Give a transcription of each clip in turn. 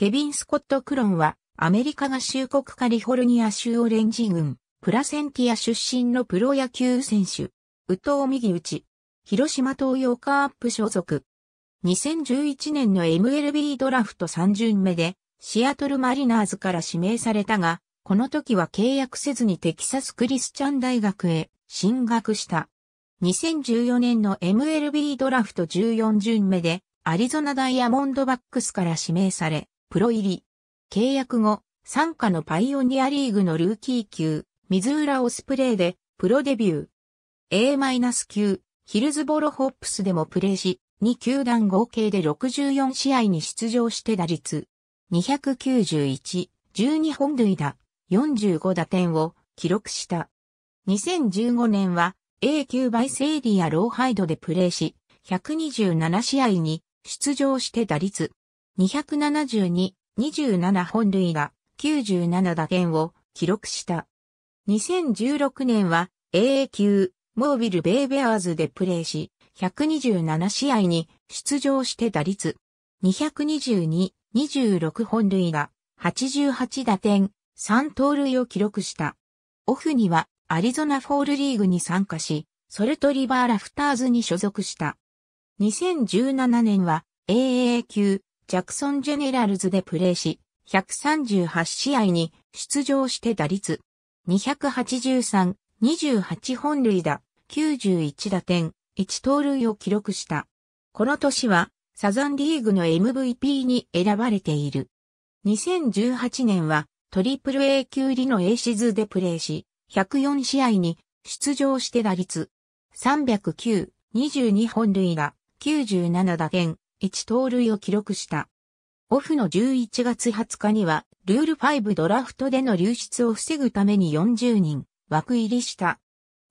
ケビン・スコット・クロンは、アメリカ合衆国カリフォルニア州オレンジ郡、プラセンティア出身のプロ野球選手、宇藤右内、広島東洋カープ所属。2011年の MLB ドラフト3巡目で、シアトルマリナーズから指名されたが、この時は契約せずにテキサスクリスチャン大学へ進学した。2014年の MLB ドラフト14巡目で、アリゾナダイヤモンドバックスから指名され、プロ入り。契約後、参加のパイオニアリーグのルーキー級、水浦オスプレイで、プロデビュー。A- 9ヒルズボロホップスでもプレーし、2球団合計で64試合に出場して打率。291、12本塁打、45打点を記録した。2015年は A 級バイセイリアローハイドでプレーし、127試合に出場して打率272、27本塁打、97打点を記録した。2016年は AA 級、モービル・ベイベアーズでプレーし、127試合に出場して打率、222、26本塁打、88打点、3盗塁を記録した。オフにはアリゾナフォールリーグに参加し、ソルトリバーラフターズに所属した。2017年は AA 級ジャクソン・ジェネラルズでプレーし、138試合に出場して打率283、28本塁打、91打点、1盗塁を記録した。この年は、サザンリーグの MVP に選ばれている。2018年は、トリプル A 級リの A シズでプレーし、104試合に出場して打率309、22本塁打、97打点、1盗塁を記録した。オフの11月20日には、ルール5ドラフトでの流出を防ぐために40人、枠入りした。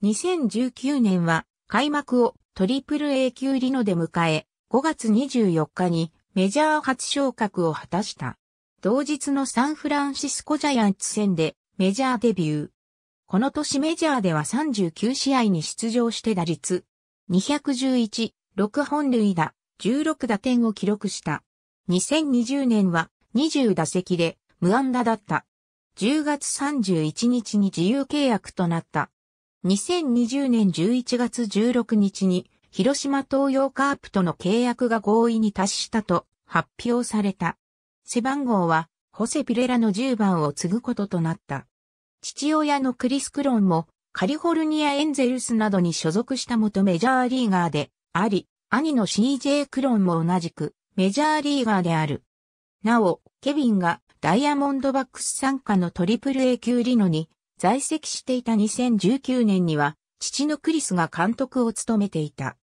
2019年は、開幕をトリプル A 級リノで迎え、5月24日にメジャー初昇格を果たした。同日のサンフランシスコジャイアンツ戦でメジャーデビュー。この年メジャーでは39試合に出場して打率211、6本塁打、16打点を記録した。2020年は20打席で無安打だった。10月31日に自由契約となった。2020年11月16日に広島東洋カープとの契約が合意に達したと発表された。背番号はホセピレラの10番を継ぐこととなった。父親のクリス・クロンもカリフォルニアエンゼルスなどに所属した元メジャーリーガーであり、兄の CJ クロンも同じくメジャーリーガーである。なお、ケビンがダイヤモンドバックス参加のトリプル A 級リノに在籍していた2019年には、父のクリスが監督を務めていた。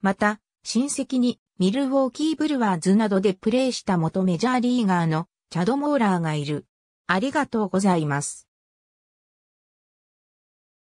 また、親戚にミルウォーキーブルワーズなどでプレーした元メジャーリーガーのチャド・モーラーがいる。ありがとうございます。